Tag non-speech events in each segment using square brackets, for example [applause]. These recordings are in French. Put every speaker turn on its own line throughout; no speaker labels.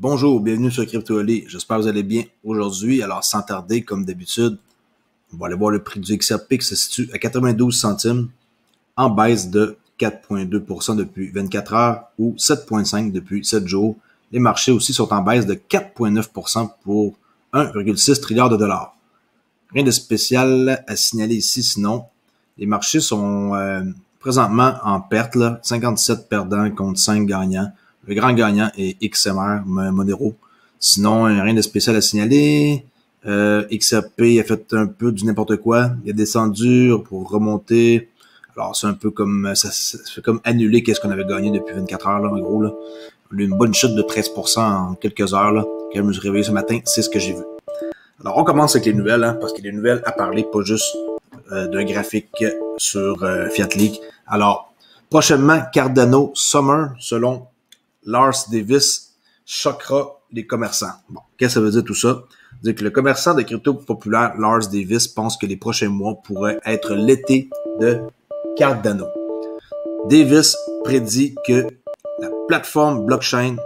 Bonjour, bienvenue sur CryptoLé. J'espère que vous allez bien aujourd'hui. Alors, sans tarder, comme d'habitude, on va aller voir le prix du XRP qui se situe à 92 centimes en baisse de 4,2% depuis 24 heures ou 7,5% depuis 7 jours. Les marchés aussi sont en baisse de 4,9% pour 1,6 trilliard de dollars. Rien de spécial à signaler ici, sinon les marchés sont euh, présentement en perte, là, 57 perdants contre 5 gagnants le grand gagnant est XMR Monero. Sinon, rien de spécial à signaler. Euh, XAP a fait un peu du n'importe quoi. Il a descendu pour remonter. Alors, c'est un peu comme ça, comme annuler qu'est-ce qu'on avait gagné depuis 24 heures, là, en gros. Là. a eu une bonne chute de 13% en quelques heures. Là. Quand je me suis réveillé ce matin, c'est ce que j'ai vu. Alors, on commence avec les nouvelles, hein, parce qu'il y a des nouvelles à parler, pas juste euh, d'un graphique sur euh, Fiat League. Alors, prochainement, Cardano Summer, selon Lars Davis choquera les commerçants. Bon, qu'est-ce que ça veut dire tout ça? C'est que le commerçant de crypto populaire Lars Davis pense que les prochains mois pourraient être l'été de Cardano. Davis prédit que la plateforme blockchain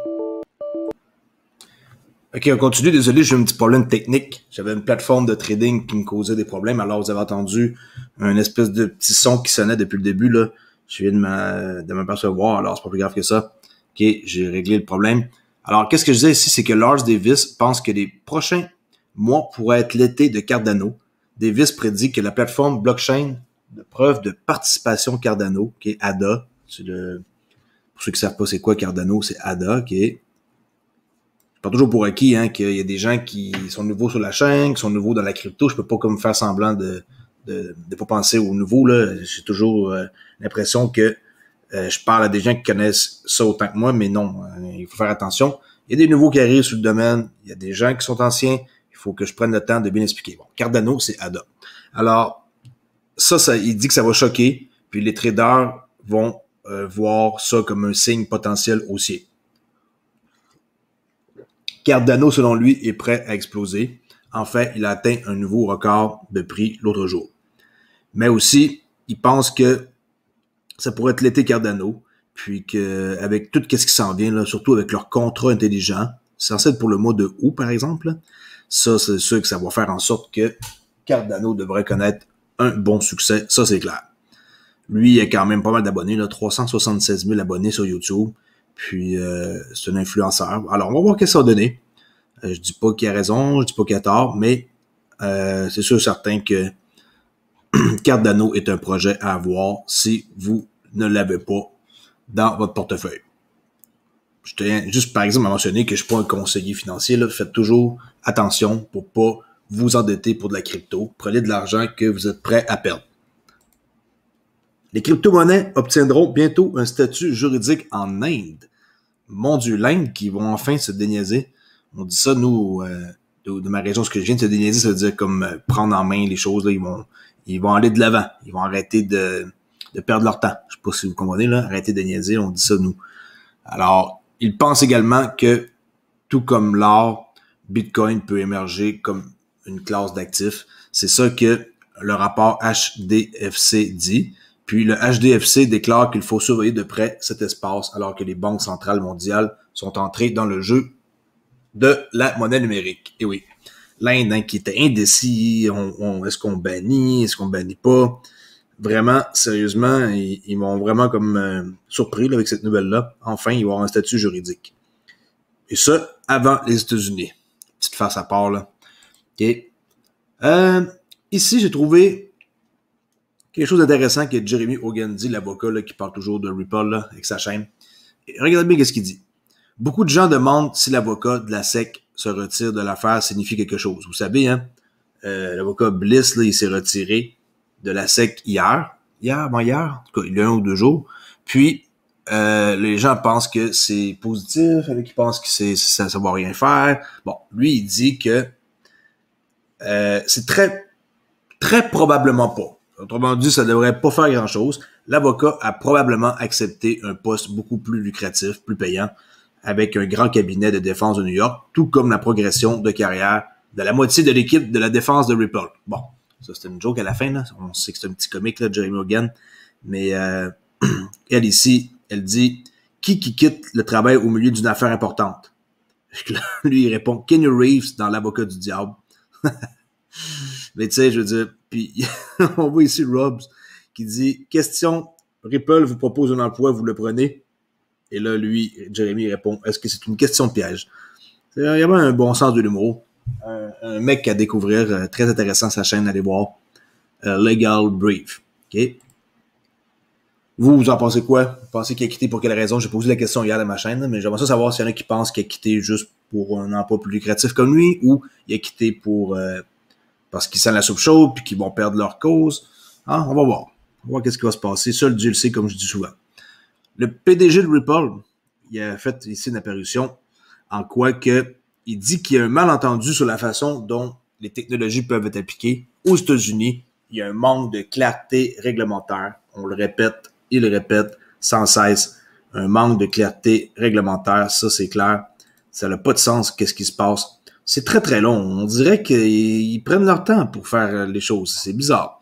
OK, on continue. Désolé, j'ai un petit problème technique. J'avais une plateforme de trading qui me causait des problèmes. Alors, vous avez entendu un espèce de petit son qui sonnait depuis le début. Là. Je viens de m'apercevoir, alors c'est pas plus grave que ça. OK, j'ai réglé le problème. Alors, qu'est-ce que je disais ici, c'est que Lars Davis pense que les prochains mois pourraient être l'été de Cardano. Davis prédit que la plateforme blockchain de preuve de participation Cardano, qui est ADA, c'est le, pour ceux qui savent pas c'est quoi Cardano, c'est ADA, qui est, je parle toujours pour acquis, hein, qu'il y a des gens qui sont nouveaux sur la chaîne, qui sont nouveaux dans la crypto, je peux pas comme faire semblant de, de, pas penser aux nouveaux là, j'ai toujours euh, l'impression que euh, je parle à des gens qui connaissent ça autant que moi, mais non, euh, il faut faire attention. Il y a des nouveaux qui arrivent sur le domaine, il y a des gens qui sont anciens, il faut que je prenne le temps de bien expliquer. Bon, Cardano, c'est ADA. Alors, ça, ça, il dit que ça va choquer, puis les traders vont euh, voir ça comme un signe potentiel haussier. Cardano, selon lui, est prêt à exploser. En fait, il a atteint un nouveau record de prix l'autre jour. Mais aussi, il pense que ça pourrait être l'été Cardano. Puis qu'avec avec tout ce qui s'en vient, là, surtout avec leur contrat intelligent, censé être pour le mois de août, par exemple, ça, c'est sûr que ça va faire en sorte que Cardano devrait connaître un bon succès, ça c'est clair. Lui, il a quand même pas mal d'abonnés, 376 000 abonnés sur YouTube. Puis euh, c'est un influenceur. Alors, on va voir qu'est-ce que va donner. Euh, je dis pas qu'il a raison, je dis pas qu'il a tort, mais euh, c'est sûr certain que [clears throat] carte d'anneau est un projet à avoir si vous ne l'avez pas dans votre portefeuille. Je tiens juste par exemple à mentionner que je ne suis pas un conseiller financier. Faites toujours attention pour ne pas vous endetter pour de la crypto. Prenez de l'argent que vous êtes prêt à perdre. Les crypto-monnaies obtiendront bientôt un statut juridique en Inde. Mon Dieu, l'Inde qui vont enfin se déniaiser. On dit ça, nous, euh, de, ma région, ce que je viens de se déniaiser, ça veut dire comme euh, prendre en main les choses. ils vont ils vont aller de l'avant. Ils vont arrêter de, perdre leur temps. Je ne sais pas si vous comprenez, là. Arrêtez de niaiser, on dit ça nous. Alors, ils pensent également que, tout comme l'or, Bitcoin peut émerger comme une classe d'actifs. C'est ça que le rapport HDFC dit. Puis le HDFC déclare qu'il faut surveiller de près cet espace alors que les banques centrales mondiales sont entrées dans le jeu de la monnaie numérique. Et oui l'Inde hein, qui était indécis, on, est-ce qu'on bannit, est-ce qu'on bannit pas. Vraiment, sérieusement, ils, m'ont vraiment comme euh, surpris avec cette nouvelle-là. Enfin, ils y avoir un statut juridique. Et ça, avant les États-Unis. Petite face à part, là. Euh, ici, j'ai trouvé quelque chose d'intéressant que Jeremy Hogan dit, l'avocat qui parle toujours de Ripple là, avec sa chaîne. regardez bien qu'est-ce qu'il dit. Beaucoup de gens demandent si l'avocat de la SEC se retire de l'affaire signifie quelque chose. Vous savez, hein, euh, l'avocat Bliss, il s'est retiré de la SEC hier. Hier, bon, hier, en tout cas, il y a un ou deux jours. Puis, euh, les gens pensent que c'est positif, avec qui pensent que ça ne va rien faire. Bon, lui, il dit que euh, c'est très, très probablement pas. Autrement dit, ça devrait pas faire grand-chose. L'avocat a probablement accepté un poste beaucoup plus lucratif, plus payant, avec un grand cabinet de défense de New York, tout comme la progression de carrière de la moitié de l'équipe de la défense de Ripple. Bon, ça c'était une joke à la fin, on sait que c'est un petit comique, là, Jeremy Morgan, mais euh, [clears throat] elle ici, elle dit « Qui qui quitte le travail au milieu d'une affaire importante? [laughs] » Lui, il répond « Kenny Reeves dans l'avocat du diable. [laughs] » Mais tu sais, je veux dire, puis [laughs] on voit ici Robs qui dit « Question, Ripple vous propose un emploi, vous le prenez. » Et là, lui, Jérémy répond Est-ce que c'est une question de piège euh, y avait un bon sens de l'humour. Un, mec à découvrir, euh, très intéressant sa chaîne, allez voir. Euh, Legal Brief. vous, vous en pensez quoi? Vous pensez qu'il a quitté pour quelle raison? J'ai posé la question hier à ma chaîne, mais j'aimerais savoir s'il y en a qui pensent qu'il a quitté juste pour un emploi plus lucratif comme lui ou il a quitté pour parce qu'il sent la soupe chaude puis qu'ils vont perdre leur cause. Ah, on va voir. On va voir ce qui va se passer. Seul Dieu le sait, comme je dis souvent. Le PDG de Ripple, il a fait ici une apparition en quoi que il dit qu'il y a un malentendu sur la façon dont les technologies peuvent être appliquées aux États-Unis. Il y a un manque de clarté réglementaire. On le répète, il le répète sans cesse. Un manque de clarté réglementaire, ça c'est clair. Ça n'a pas de sens. Qu'est-ce qui se passe? C'est très très long. On dirait qu'ils prennent leur temps pour faire les choses. C'est bizarre.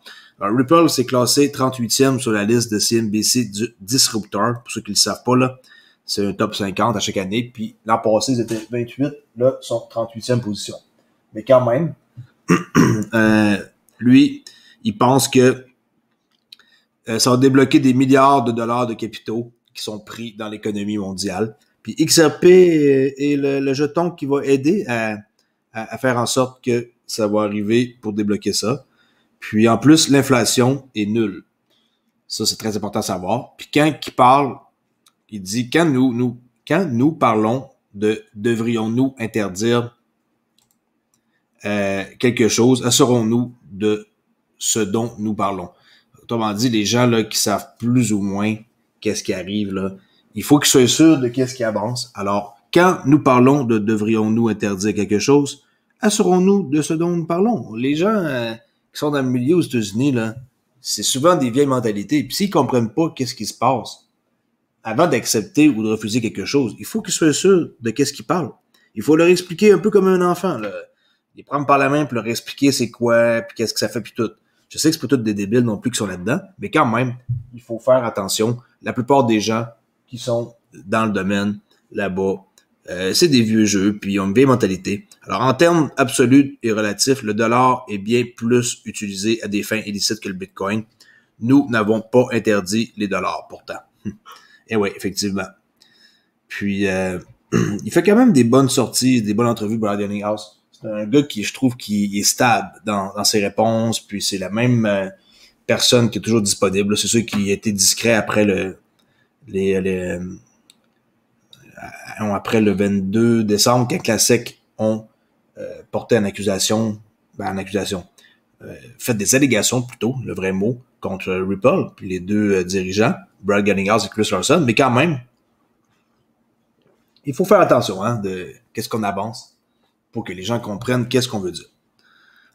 Ripple s'est classé 38e sur la liste de CNBC du Disrupteur. Pour ceux qui ne le savent pas, là, c'est un top 50 à chaque année. Puis l'an passé, ils étaient 28, là, sont 38e position. Mais quand même, [clears throat] euh, lui, il pense que euh, ça va débloquer des milliards de dollars de capitaux qui sont pris dans l'économie mondiale. Puis XRP est le, jeton qui va aider à, faire en sorte que ça va arriver pour débloquer ça. Puis en plus, l'inflation est nulle. Ça, c'est très important à savoir. Puis quand il parle, il dit quand nous, nous, quand nous parlons de devrions-nous interdire euh, quelque chose, assurons-nous de ce dont nous parlons. Autrement dit, les gens là, qui savent plus ou moins qu'est-ce qui arrive, là, il faut qu'ils soient sûrs de qu'est-ce qui avance. Alors, quand nous parlons de devrions-nous interdire quelque chose, assurons-nous de ce dont nous parlons. Les gens, euh, qui sont dans le milieu aux États-Unis, là, c'est souvent des vieilles mentalités. Puis s'ils comprennent pas qu'est-ce qui se passe, avant d'accepter ou de refuser quelque chose, il faut qu'ils soient sûrs de qu'est-ce qu'ils parlent. Il faut leur expliquer un peu comme un enfant, là. Les prendre par la main pour leur expliquer c'est quoi, puis qu'est-ce que ça fait, puis tout. Je sais que c'est pas tous des débiles non plus qui sont là-dedans, mais quand même, il faut faire attention. La plupart des gens qui sont dans le domaine là-bas euh, c'est des vieux jeux, puis ils ont une vieille mentalité. Alors, en termes absolus et relatifs, le dollar est bien plus utilisé à des fins illicites que le bitcoin. Nous n'avons pas interdit les dollars, pourtant. [laughs] et eh oui, effectivement. Puis, euh, [clears throat] il fait quand même des bonnes sorties, des bonnes entrevues Bradley House. C'est un gars qui, je trouve, qui est stable dans, ses réponses, puis c'est la même euh, personne qui est toujours disponible. C'est sûr qui a été discret après le, les euh, euh, après le 22 décembre, qu'un la ont euh, porté une accusation, ben, en accusation, fait des allégations plutôt, le vrai mot, contre Ripple, puis les deux dirigeants, Brad Gunninghouse et Chris Larson, mais quand même, il faut faire attention hein, de qu'est-ce qu'on avance pour que les gens comprennent qu'est-ce qu'on veut dire.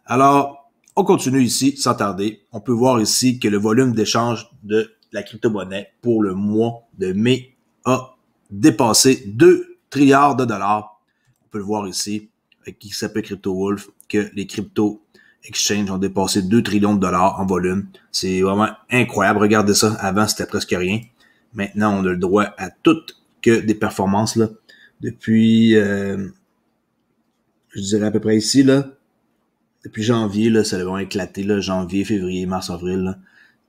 Alors, on continue ici sans tarder. On peut voir ici que le volume d'échange de la crypto-monnaie pour le mois de mai a dépassé 2 trilliards de dollars. On peut le voir ici, avec qui s'appelle Crypto Wolf, que les crypto exchanges ont dépassé 2 trillions de dollars en volume. C'est vraiment incroyable. Regardez ça. Avant, c'était presque rien. Maintenant, on a le droit à toutes que des performances, là. Depuis, euh, je dirais à peu près ici, là. Depuis janvier, là, ça a vraiment éclaté, là. Janvier, février, mars, avril,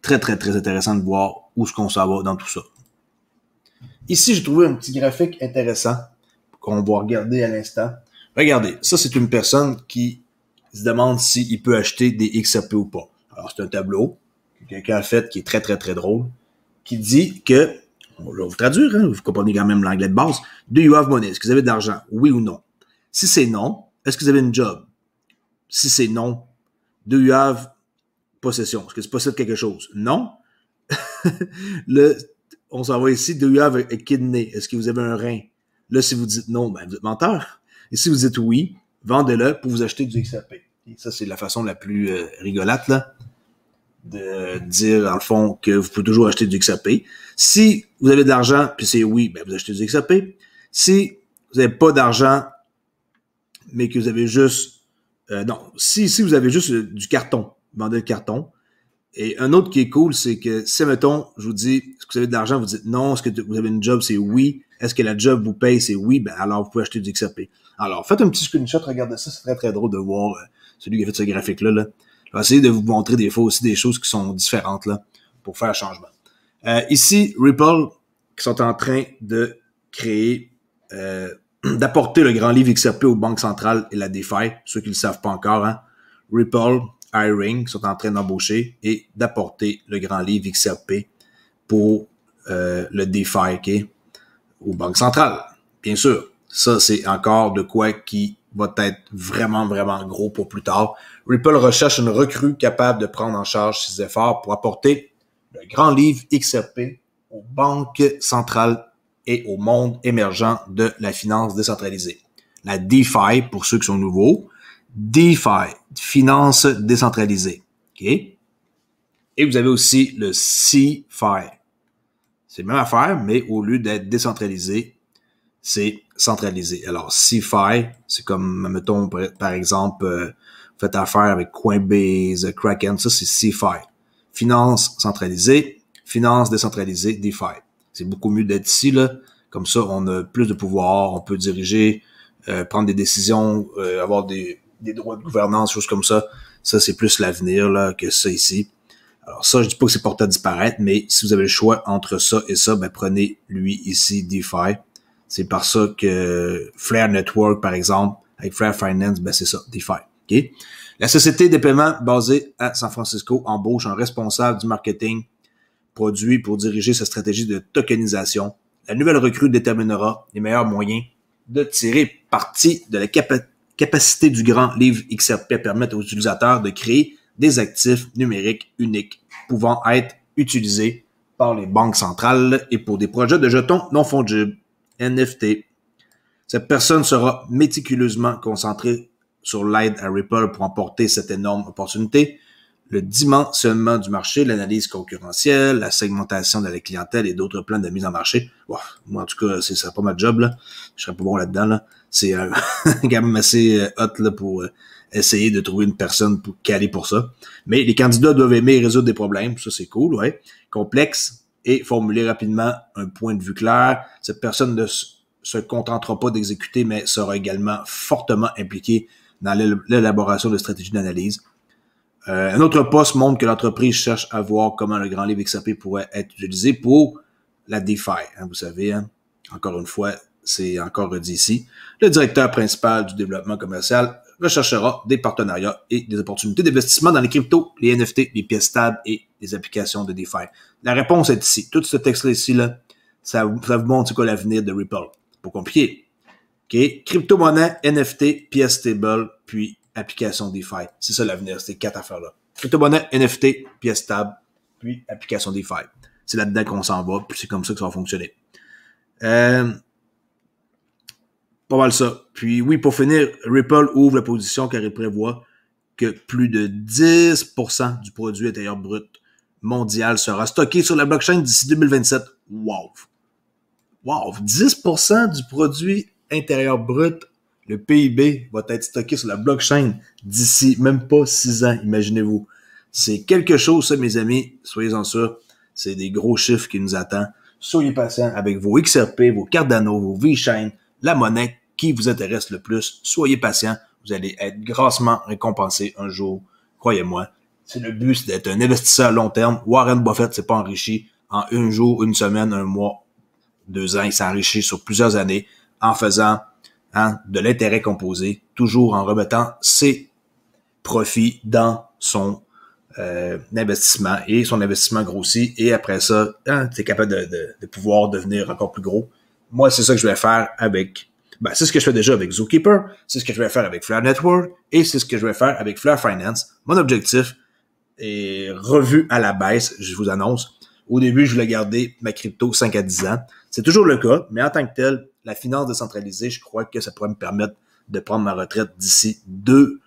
Très, très, très intéressant de voir où ce qu'on s'en va dans tout ça. Ici, j'ai trouvé un petit graphique intéressant qu'on va regarder à l'instant. Regardez, ça, c'est une personne qui se demande s'il peut acheter des XAP ou pas. Alors, c'est un tableau que quelqu'un a fait qui est très, très, très drôle, qui dit que, on va vous traduire, hein, vous comprenez quand même l'anglais de base, « Do you have money? Est-ce que vous avez de l'argent? Oui ou non? » Si c'est non, est-ce que vous avez une job? Si c'est non, « Do you have possession? Est-ce que tu possèdes quelque chose? » Non. [laughs] le on s'en va ici, do you have a kidney? Est-ce que vous avez un rein? Là, si vous dites non, ben, vous êtes menteur. Et si vous dites oui, vendez-le pour vous acheter du XRP. ça, c'est la façon la plus euh, rigolate, là, de dire, dans le fond, que vous pouvez toujours acheter du XRP. Si vous avez de l'argent, puis c'est oui, ben, vous achetez du XRP. Si vous n'avez pas d'argent, mais que vous avez juste... Euh, non, si, si vous avez juste euh, du carton, vendez le carton. Et un autre qui est cool, c'est que si, mettons, je vous dis, est-ce que vous avez de l'argent, vous dites non, est-ce que vous avez une job, c'est oui. Est-ce que la job vous paye, c'est oui, ben alors vous pouvez acheter du XRP. Alors, faites un petit screenshot, regardez ça, c'est très très drôle de voir euh, celui qui a fait ce graphique-là. Là. Je vais essayer de vous montrer des fois aussi des choses qui sont différentes là, pour faire un changement. Euh, ici, Ripple, qui sont en train de créer, euh, [clears throat] d'apporter le grand livre XRP aux banques centrales et la DeFi, ceux qui ne le savent pas encore, hein. Ripple, Hiring sont en train d'embaucher et d'apporter le grand livre XRP pour euh, le DeFi OK, aux banques centrales. Bien sûr, ça c'est encore de quoi qui va être vraiment, vraiment gros pour plus tard. Ripple recherche une recrue capable de prendre en charge ses efforts pour apporter le grand livre XRP aux banques centrales et au monde émergent de la finance décentralisée. La DeFi, pour ceux qui sont nouveaux, DeFi, finance décentralisée. Et vous avez aussi le CFI. C'est la même affaire, mais au lieu d'être décentralisé, c'est centralisé. Alors, CFI, c'est comme, mettons, par exemple, euh, faites affaire avec Coinbase, Kraken, ça, c'est CFI. Finance centralisée, finance décentralisée, DeFi. C'est beaucoup mieux d'être ici, là. Comme ça, on a plus de pouvoir, on peut diriger, euh, prendre des décisions, euh, avoir des, des droits de gouvernance, choses comme ça. Ça, c'est plus l'avenir là que ça ici. Alors ça, je dis pas que c'est porté à disparaître, mais si vous avez le choix entre ça et ça, ben prenez lui ici DeFi. C'est par ça que Flare Network, par exemple, avec Flare Finance, ben c'est ça, DeFi. La société des paiements basée à San Francisco embauche un responsable du marketing produit pour diriger sa stratégie de tokenisation. La nouvelle recrue déterminera les meilleurs moyens de tirer parti de la capacité Capacité du grand livre XRP permet aux utilisateurs de créer des actifs numériques uniques pouvant être utilisés par les banques centrales et pour des projets de jetons non fongibles, NFT. Cette personne sera méticuleusement concentrée sur l'aide à Ripple pour emporter cette énorme opportunité, le dimensionnement du marché, l'analyse concurrentielle, la segmentation de la clientèle et d'autres plans de mise en marché. moi, en tout cas, ce serait pas ma job. Là. Je serais pas bon là-dedans. Là c'est un, [laughs] quand même assez euh, hot là, pour euh, essayer de trouver une personne pour caler pour ça. Mais les candidats doivent aimer résoudre des problèmes, ça c'est cool, ouais. Complexe et formuler rapidement un point de vue clair. Cette personne ne se contentera pas d'exécuter, mais sera également fortement impliquée dans l'élaboration de stratégies d'analyse. Euh, un autre poste montre que l'entreprise cherche à voir comment le grand livre XRP pourrait être utilisé pour la DeFi. Hein, vous savez, hein. encore une fois, c'est encore redit ici, le directeur principal du développement commercial recherchera des partenariats et des opportunités d'investissement dans les cryptos, les NFT, les pièces stables et les applications de DeFi. La réponse est ici. Tout ce texte-là ici, là, ça, vous montre quoi l'avenir de Ripple. Pour compliquer. OK? Crypto-monnaie, NFT, pièce stable, puis application DeFi. C'est ça l'avenir, ces quatre affaires-là. Crypto-monnaie, NFT, pièce stable, puis application DeFi. C'est là-dedans qu'on s'en va, puis c'est comme ça que ça va fonctionner. Euh, pas mal ça. Puis oui, pour finir, Ripple ouvre la position car il prévoit que plus de 10% du produit intérieur brut mondial sera stocké sur la blockchain d'ici 2027. Wow! Wow! 10% du produit intérieur brut, le PIB, va être stocké sur la blockchain d'ici même pas 6 ans, imaginez-vous. C'est quelque chose, ça, mes amis. Soyez-en sûr. C'est des gros chiffres qui nous attendent. Soyez patients avec vos XRP, vos Cardano, vos Chain, la monnaie qui vous intéresse le plus. Soyez patient, vous allez être grassement récompensé un jour, croyez-moi. C'est le but, d'être un investisseur à long terme. Warren Buffett s'est pas enrichi en un jour, une semaine, un mois, deux ans. Il s'est enrichi sur plusieurs années en faisant hein, de l'intérêt composé, toujours en remettant ses profits dans son euh, investissement et son investissement grossit et après ça, hein, tu capable de, de pouvoir devenir encore plus gros. Moi, c'est ça que je vais faire avec ben, c'est ce que je fais déjà avec Zookeeper, c'est ce que je vais faire avec Flare Network et c'est ce que je vais faire avec Flare Finance. Mon objectif est revu à la baisse, je vous annonce. Au début, je voulais garder ma crypto 5 à 10 ans. C'est toujours le cas, mais en tant que tel, la finance décentralisée, je crois que ça pourrait me permettre de prendre ma retraite d'ici 2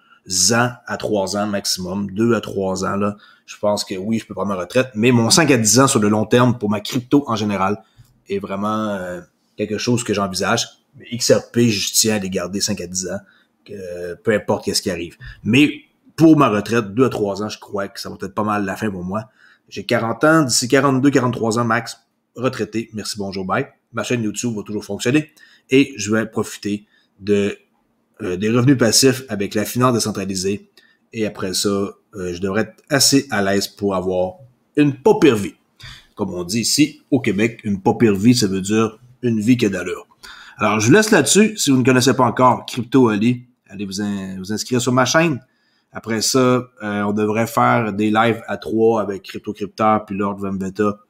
ans à 3 ans maximum, 2 à 3 ans, là. Je pense que oui, je peux prendre ma retraite, mais mon 5 à 10 ans sur le long terme pour ma crypto en général est vraiment euh, quelque chose que j'envisage XRP, je tiens à les garder 5 à 10 ans, peu importe qu'est-ce qui arrive. Mais pour ma retraite, 2 à 3 ans, je crois que ça va être pas mal la fin pour moi. J'ai 40 ans, d'ici 42, 43 ans max, retraité. Merci, bonjour, bye. Ma chaîne YouTube va toujours fonctionner et je vais profiter de, euh, des revenus passifs avec la finance décentralisée. Et après ça, euh, je devrais être assez à l'aise pour avoir une pas vie. Comme on dit ici au Québec, une pas vie, ça veut dire une vie qui est d'allure. Alors, je vous laisse là-dessus. Si vous ne connaissez pas encore Crypto Ali, allez vous, vous inscrire sur ma chaîne. Après ça, euh, on devrait faire des lives à trois avec Crypto Crypteur puis Lord Vembeta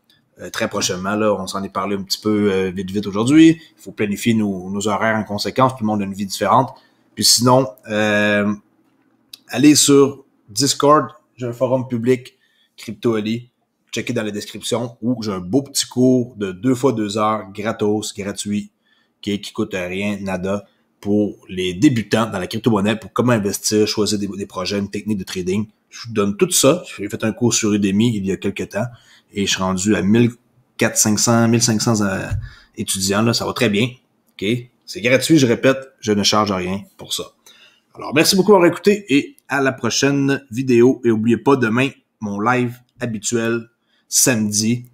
euh, très prochainement. Là, on s'en est parlé un petit peu euh, vite vite aujourd'hui. Il faut planifier nos, horaires en conséquence. Tout le monde a une vie différente. Puis sinon, allez sur Discord. J'ai un forum public Crypto Ali. Checkez dans la description où j'ai un beau petit cours de deux fois deux heures gratos, gratuit qui, qui coûte rien, nada, pour les débutants dans la crypto-monnaie, pour comment investir, choisir des, projets, une technique de trading. Je vous donne tout ça. J'ai fait un cours sur Udemy il y a quelques temps et je suis rendu à 1400, 1500 euh, étudiants. Là. Ça va très bien. ok C'est gratuit, je répète, je ne charge rien pour ça. Alors, merci beaucoup d'avoir écouté et à la prochaine vidéo. Et n'oubliez pas demain, mon live habituel, samedi.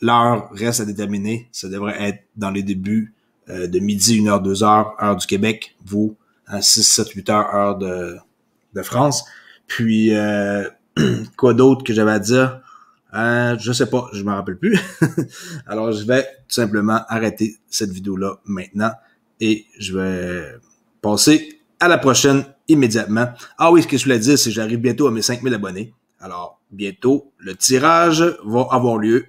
L'heure reste à déterminer. Ça devrait être dans les débuts euh, de midi, 1h, 2h, heure du Québec, vous, à 6, 7, 8h, heure de, de France. Puis, euh, [clears throat] quoi d'autre que j'avais à dire? Je euh, je sais pas, je me rappelle plus. [laughs] Alors, je vais tout simplement arrêter cette vidéo-là maintenant et je vais passer à la prochaine immédiatement. Ah oui, ce que je voulais dire, c'est que j'arrive bientôt à mes 5000 abonnés. Alors, bientôt, le tirage va avoir lieu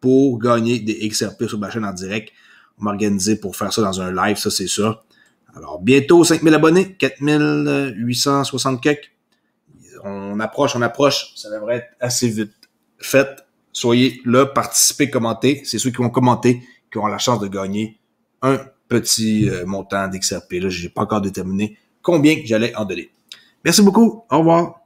pour gagner des XRP sur ma chaîne en direct. On pour faire ça dans un live, ça c'est sûr. Alors bientôt 5000 abonnés, 4860 On approche, on approche. Ça devrait être assez vite fait. Soyez là, participez, commentez. C'est ceux qui vont commenter qui ont la chance de gagner un petit euh, montant d'XRP. Là, j'ai pas encore déterminé combien j'allais en donner. Merci beaucoup. Au revoir.